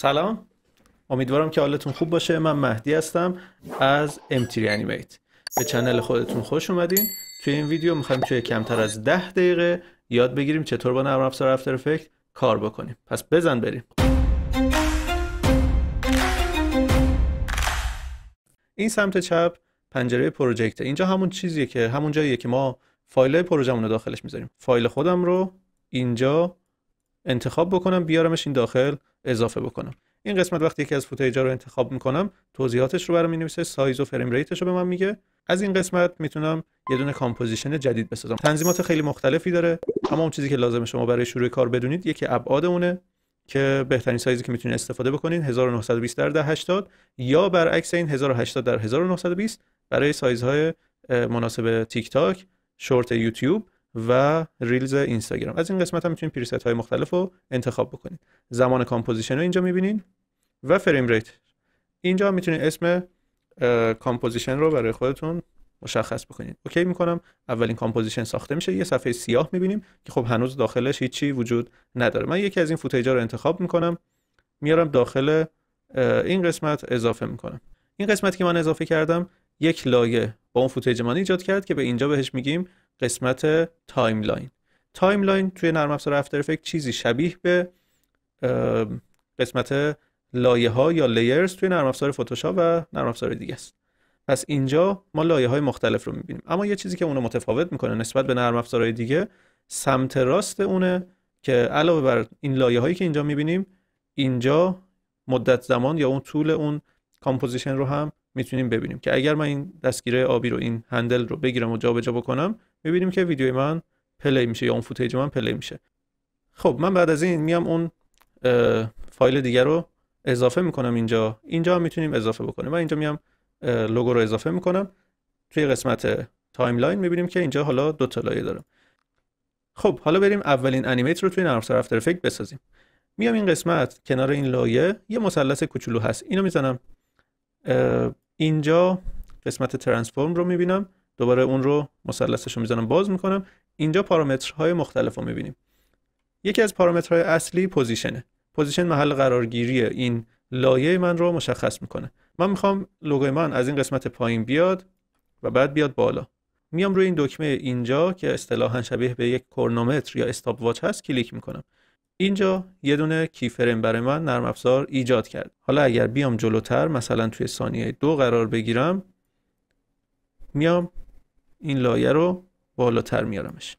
سلام امیدوارم که حالتون خوب باشه من مهدی هستم از امتیری انیمیت به چنل خودتون خوش اومدین توی این ویدیو میخوایم توی کمتر از ده دقیقه یاد بگیریم چطور با نرم افزار افتر افکت کار بکنیم پس بزن بریم این سمت چپ پنجره پروژکت اینجا همون چیزیه که همون جاییه که ما فایل پروژمون رو داخلش میذاریم فایل خودم رو اینجا انتخاب بکنم بیارمش این داخل اضافه بکنم این قسمت وقتی یکی از فوتیجا رو انتخاب میکنم توضیحاتش رو برام مینویسه سایز و فریم ریتش رو به من میگه از این قسمت میتونم یه دونه کامپوزیشن جدید بسازم تنظیمات خیلی مختلفی داره اما اون چیزی که لازم شما برای شروع کار بدونید یکی ابعاد اونه که بهترین سایزی که میتونید استفاده بکنید 1920 در 1080 یا برعکس این 1080 در 1920 برای سایزهای مناسب تیک تاک شورت یوتیوب و ریلز اینستاگرام از این قسمت هم میتونید پریست های مختلف رو انتخاب بکنید زمان کامپوزیشن رو اینجا میبینید و فریم ریت اینجا میتونید اسم کامپوزیشن رو برای خودتون مشخص بکنید اوکی میکنم اولین کامپوزیشن ساخته میشه یه صفحه سیاه میبینیم که خب هنوز داخلش هیچی وجود نداره من یکی از این فوتیجا رو انتخاب میکنم میارم داخل این قسمت اضافه میکنم این قسمتی که من اضافه کردم یک لایه با اون فوتیج من ایجاد کرد که به اینجا بهش میگیم قسمت تایملاین تایملاین توی نرم افزار افتر افکت چیزی شبیه به قسمت لایه ها یا لیرز توی نرم افزار فتوشاپ و نرم افزار دیگه است پس اینجا ما لایه های مختلف رو میبینیم اما یه چیزی که اونو متفاوت میکنه نسبت به نرم افزارهای دیگه سمت راست اونه که علاوه بر این لایه هایی که اینجا میبینیم اینجا مدت زمان یا اون طول اون کامپوزیشن رو هم میتونیم ببینیم که اگر من این دستگیره آبی رو این هندل رو بگیرم و جابجا بکنم میبینیم که ویدیوی من پلی میشه یا اون فوتیج من پلی میشه خب من بعد از این میام اون فایل دیگر رو اضافه میکنم اینجا اینجا هم میتونیم اضافه بکنیم و اینجا میام لوگو رو اضافه میکنم توی قسمت تایملاین میبینیم که اینجا حالا دو تا لایه دارم خب حالا بریم اولین انیمیت رو توی نرم افتر افکت بسازیم میام این قسمت کنار این لایه یه مثلث کوچولو هست اینو میزنم اینجا قسمت ترانسفورم رو میبینم دوباره اون رو مثلثش رو میزنم باز میکنم اینجا پارامترهای مختلف رو میبینیم یکی از پارامترهای اصلی پوزیشنه پوزیشن محل قرارگیری این لایه من رو مشخص میکنه من میخوام لوگوی من از این قسمت پایین بیاد و بعد بیاد بالا میام روی این دکمه اینجا که اصطلاحا شبیه به یک کرنومتر یا استاپ واچ هست کلیک میکنم اینجا یه دونه کی فریم برای من نرم افزار ایجاد کرد حالا اگر بیام جلوتر مثلا توی ثانیه دو قرار بگیرم میام این لایه رو بالاتر میارمش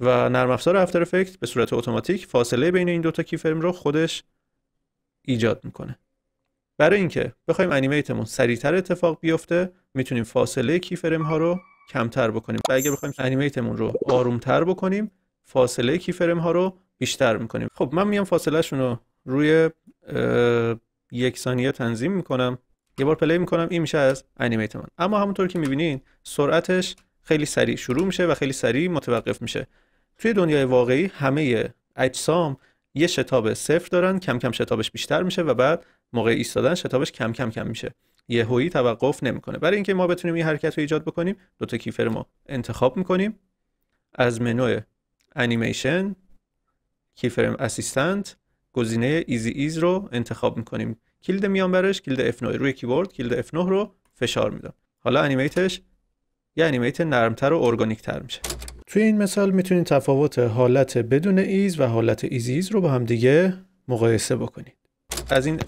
و نرم افزار افتر افکت به صورت اتوماتیک فاصله بین این دوتا فریم رو خودش ایجاد میکنه برای اینکه بخوایم انیمیتمون سریعتر اتفاق بیفته میتونیم فاصله فریم ها رو کمتر بکنیم و اگر بخوایم انیمیتمون رو آرومتر بکنیم فاصله فریم ها رو بیشتر میکنیم خب من میام فاصله شون رو روی یک ثانیه تنظیم میکنم یه بار پلی میکنم این میشه از انیمیت من اما همونطور که میبینین سرعتش خیلی سریع شروع میشه و خیلی سریع متوقف میشه توی دنیای واقعی همه اجسام یه شتاب صفر دارن کم کم شتابش بیشتر میشه و بعد موقع ایستادن شتابش کم کم کم میشه یه هوی توقف نمیکنه برای اینکه ما بتونیم این حرکت رو ایجاد بکنیم دو تا کیفر ما انتخاب میکنیم از منوی انیمیشن کیفرم اسیستنت گزینه ایزی ایز رو انتخاب میکنیم کلید میانبرش کلید F9 روی کیبورد کلید F9 رو فشار میدم حالا انیمیتش یه انیمیت نرمتر و ارگانیک تر میشه توی این مثال میتونید تفاوت حالت بدون ایز و حالت ایز رو با هم دیگه مقایسه بکنید از این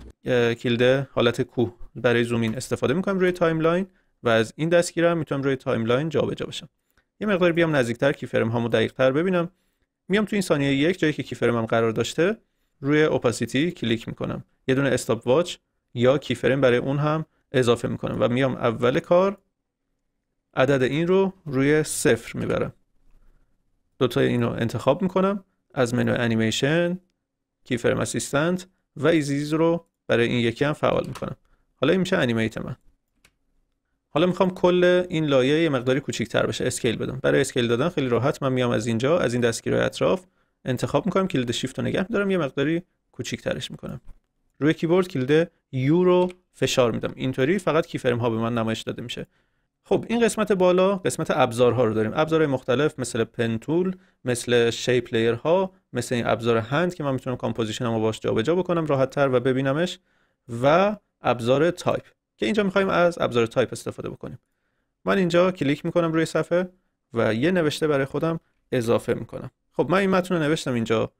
کلید حالت کوه برای زومین استفاده میکنم روی تایملاین و از این دستگیره هم میتونم روی تایملاین جابجا باشم. یه مقدار بیام نزدیکتر کیفرم هامو دقیقتر ببینم میام تو این ثانیه یک جایی که کیفرمم قرار داشته روی اپاسیتی کلیک میکنم یه دونه استاپ واچ یا کیفرین برای اون هم اضافه میکنم و میام اول کار عدد این رو روی صفر میبرم دوتای این رو انتخاب میکنم از منو انیمیشن کیفرم اسیستنت و ایزیز رو برای این یکی هم فعال میکنم حالا این میشه انیمیت من حالا میخوام کل این لایه یه مقداری تر بشه اسکیل بدم برای اسکیل دادن خیلی راحت من میام از اینجا از این دستگیرهای اطراف انتخاب میکنم کلید شیفت رو نگه میدارم یه مقداری کوچیکترش میکنم روی کیبورد کلید یو رو فشار میدم اینطوری فقط کیفریم ها به من نمایش داده میشه خب این قسمت بالا قسمت ابزارها رو داریم ابزارهای مختلف مثل پنتول مثل شیپ لیر ها مثل این ابزار هند که من میتونم کامپوزیشن رو باش جابجا بکنم راحت تر و ببینمش و ابزار تایپ که اینجا میخوایم از ابزار تایپ استفاده بکنیم من اینجا کلیک میکنم روی صفحه و یه نوشته برای خودم اضافه میکنم خب من این متن رو نوشتم اینجا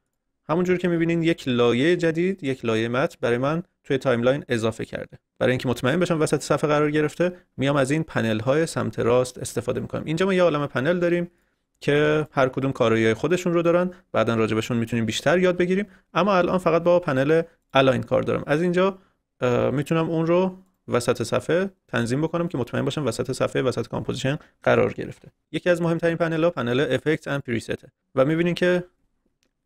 همونجور که میبینین یک لایه جدید یک لایه متن برای من توی تایملاین اضافه کرده برای اینکه مطمئن بشم وسط صفحه قرار گرفته میام از این پنل های سمت راست استفاده میکنم اینجا ما یه عالم پنل داریم که هر کدوم کارایی خودشون رو دارن بعدا راجبشون میتونیم بیشتر یاد بگیریم اما الان فقط با پنل الاین کار دارم از اینجا میتونم اون رو وسط صفحه تنظیم بکنم که مطمئن باشم وسط صفحه وسط کامپوزیشن قرار گرفته یکی از مهمترین پنل ها پنل افکت اند پریست و میبینین که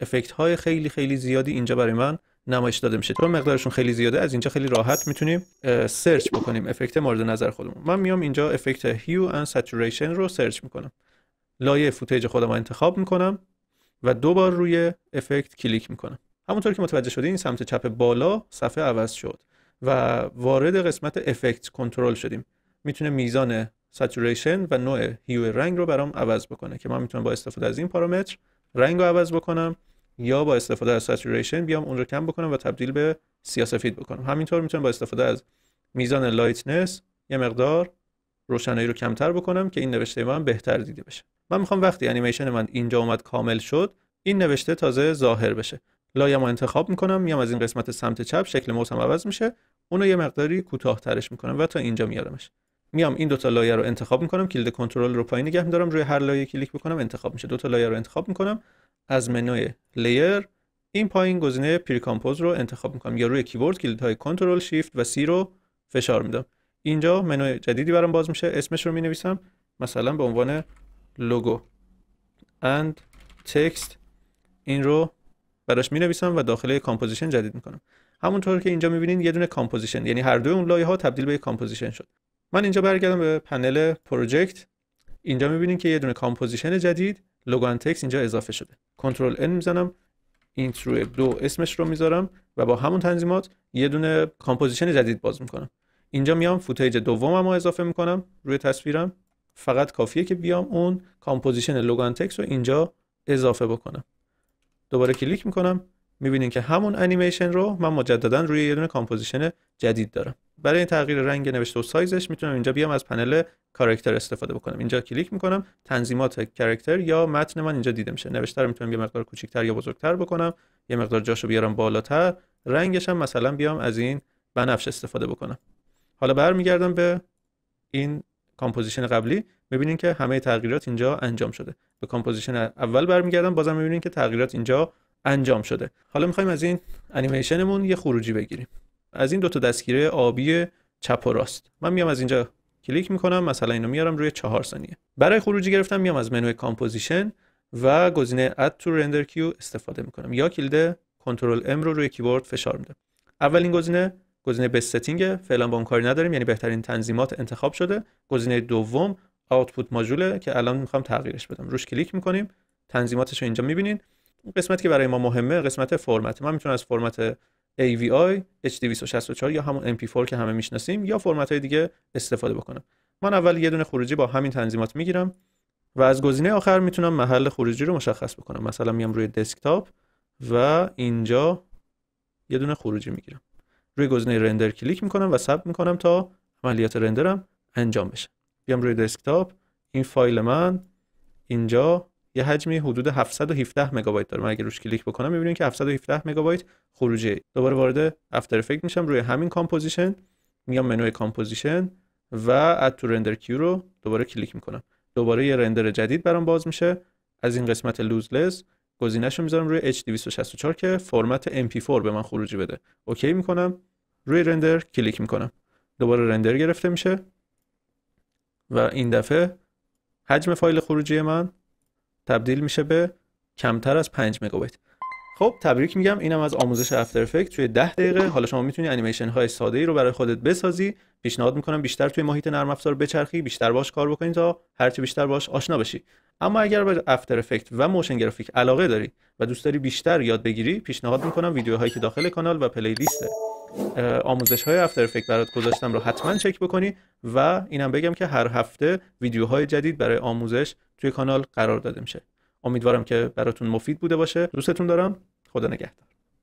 افکت های خیلی خیلی زیادی اینجا برای من نمایش داده میشه چون مقدارشون خیلی زیاده از اینجا خیلی راحت میتونیم سرچ بکنیم افکت مورد نظر خودمون من میام اینجا افکت هیو اند ساتوریشن رو سرچ میکنم لایه فوتیج خودم رو انتخاب میکنم و دو روی افکت کلیک میکنم همونطور که متوجه شدی این سمت چپ بالا صفحه عوض شد و وارد قسمت افکت کنترل شدیم میتونه میزان ساتوریشن و نوع هیو رنگ رو برام عوض بکنه که من میتونم با استفاده از این پارامتر رنگ رو عوض بکنم یا با استفاده از ساتوریشن بیام اون رو کم بکنم و تبدیل به سیاسفید بکنم همینطور میتونم با استفاده از میزان لایتنس یه مقدار روشنایی رو کمتر بکنم که این نوشته من بهتر دیده بشه من میخوام وقتی انیمیشن من اینجا اومد کامل شد این نوشته تازه ظاهر بشه لایم رو انتخاب میکنم میام از این قسمت سمت چپ شکل موسم عوض میشه اونو یه مقداری کوتاهترش میکنم و تا اینجا میارمش میام این دوتا لایه رو انتخاب میکنم کلید کنترل رو پایین نگه میدارم روی هر لایه کلیک بکنم انتخاب میشه دوتا لایه رو انتخاب میکنم از منوی لایر این پایین گزینه پری کامپوز رو انتخاب میکنم یا روی کیبورد های کنترل شیفت و سی رو فشار میدم اینجا منوی جدیدی برام باز میشه اسمش رو مینویسم مثلا به عنوان لوگو and تکست این رو براش مینویسم و داخل کامپوزیشن جدید میکنم همونطور که اینجا میبینین یه دونه کامپوزیشن یعنی هر دو اون لایه ها تبدیل به یک کامپوزیشن شد من اینجا برگردم به پنل پروژکت اینجا میبینین که یه دونه کامپوزیشن جدید لوگان تکس اینجا اضافه شده کنترل N میزنم اینترو دو اسمش رو میذارم و با همون تنظیمات یه دونه کامپوزیشن جدید باز میکنم اینجا میام فوتیج دومم رو اضافه میکنم روی تصویرم فقط کافیه که بیام اون کامپوزیشن لوگان تکس رو اینجا اضافه بکنم دوباره کلیک میکنم میبینین که همون انیمیشن رو من مجددا روی یه دونه کامپوزیشن جدید دارم برای این تغییر رنگ نوشته و سایزش میتونم اینجا بیام از پنل کاراکتر استفاده بکنم اینجا کلیک میکنم تنظیمات کاراکتر یا متن من اینجا دیده میشه نوشته رو میتونم یه مقدار کوچیک‌تر یا بزرگتر بکنم یه مقدار جاشو بیارم بالاتر رنگش هم مثلا بیام از این بنفش استفاده بکنم حالا برمیگردم به این کامپوزیشن قبلی میبینین که همه تغییرات اینجا انجام شده به کامپوزیشن اول برمیگردم بازم میبینین که تغییرات اینجا انجام شده حالا میخوایم از این انیمیشنمون یه خروجی بگیریم از این دو تا دستگیره آبی چپ و راست من میام از اینجا کلیک میکنم مثلا اینو میارم روی چهار ثانیه برای خروجی گرفتم میام از منوی کامپوزیشن و گزینه اد تو رندر کیو استفاده میکنم یا کلید کنترل ام رو روی کیبورد فشار میدم اولین گزینه گزینه به ستینگ فعلا با اون کاری نداریم یعنی بهترین تنظیمات انتخاب شده گزینه دوم آوتپوت ماژوله که الان میخوام تغییرش بدم روش کلیک میکنیم تنظیماتش رو اینجا میبینین قسمتی که برای ما مهمه قسمت فرمت من میتونم از فرمت AVI H264 یا همون MP4 که همه میشناسیم یا فرمت های دیگه استفاده بکنم من اول یه دونه خروجی با همین تنظیمات میگیرم و از گزینه آخر میتونم محل خروجی رو مشخص بکنم مثلا میام روی دسکتاپ و اینجا یه دونه خروجی میگیرم روی گزینه رندر کلیک میکنم و ثبت میکنم تا عملیات رندرم انجام بشه بیام روی دسکتاپ این فایل من اینجا یه حجمی حدود 717 مگابایت داره من اگه روش کلیک بکنم میبینیم که 717 مگابایت خروجی دوباره وارد افتر افکت میشم روی همین کامپوزیشن میام منوی کامپوزیشن و اد تو رندر کیو رو دوباره کلیک میکنم دوباره یه رندر جدید برام باز میشه از این قسمت لوزلس گزینهش رو میذارم روی H264 که فرمت MP4 به من خروجی بده اوکی میکنم روی رندر کلیک میکنم دوباره رندر گرفته میشه و این دفعه حجم فایل خروجی من تبدیل میشه به کمتر از 5 مگابایت خب تبریک میگم اینم از آموزش افتر افکت توی 10 دقیقه حالا شما میتونی انیمیشن های ساده ای رو برای خودت بسازی پیشنهاد میکنم بیشتر توی محیط نرم افزار بچرخی بیشتر باش کار بکنی تا هرچی بیشتر باش آشنا بشی اما اگر به افتر افکت و موشن گرافیک علاقه داری و دوست داری بیشتر یاد بگیری پیشنهاد میکنم ویدیوهایی که داخل کانال و پلی لیست آموزش های افتر افکت برات گذاشتم رو حتما چک بکنی و اینم بگم که هر هفته ویدیوهای جدید برای آموزش توی کانال قرار داده میشه امیدوارم که براتون مفید بوده باشه دوستتون دارم خدا نگهدار